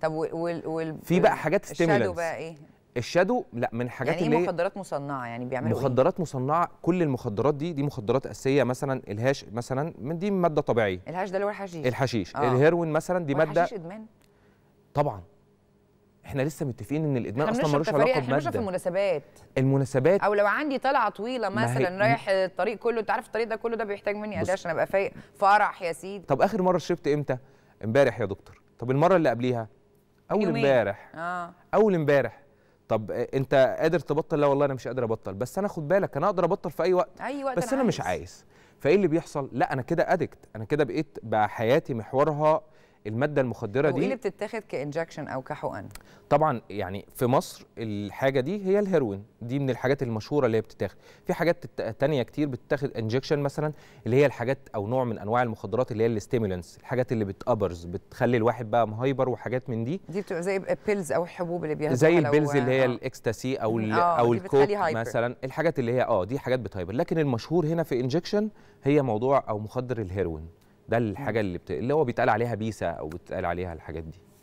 طب وال, وال... في بقى حاجات ستيمولانس الشادو بقى ايه؟ الشادو لا من الحاجات يعني إيه اللي يعني ايه مخدرات مصنعه يعني بيعملوا إيه؟ مخدرات إيه؟ مصنعه كل المخدرات دي دي مخدرات اساسيه مثلا الهاش مثلا من دي ماده طبيعيه الهاش ده اللي هو الحشيش الحشيش آه. الهيروين مثلا دي ماده الحشيش ادمان طبعا احنا لسه متفقين ان الادمان اصلا ملوش علاقه بماده احنا في المناسبات المناسبات او لو عندي طلعه طويله مثلا رايح الطريق كله انت عارف الطريق ده كله ده بيحتاج مني قد عشان ابقى فايق فرح يا سيدي طب اخر مره شربت امتى امبارح يا دكتور طب المره اللي قبليها اول امبارح اه اول امبارح طب آه، انت قادر تبطل لا والله انا مش قادر ابطل بس انا خد بالك انا اقدر ابطل في اي وقت اي وقت بس انا, أنا عايز. مش عايز فايه اللي بيحصل لا انا كده ادكت انا كده بقيت بقى حياتي محورها الماده المخدره دي وايه اللي بتتاخد كانجكشن او كحقن طبعا يعني في مصر الحاجه دي هي الهيروين دي من الحاجات المشهوره اللي هي بتتاخد في حاجات تانية كتير بتتاخد انجكشن مثلا اللي هي الحاجات او نوع من انواع المخدرات اللي هي الاستيمولانس الحاجات اللي بتابرز بتخلي الواحد بقى مهايبر وحاجات من دي دي بتبقى زي بيلز او الحبوب اللي بيهزوا زي البيلز اللي هي آه. الاكستاسي او آه او الكوك مثلا الحاجات اللي هي اه دي حاجات بتهايبر لكن المشهور هنا في انجكشن هي موضوع او مخدر الهيروين ده الحاجه اللي بت... اللي هو بيتقال عليها بيسا او بيتقال عليها الحاجات دي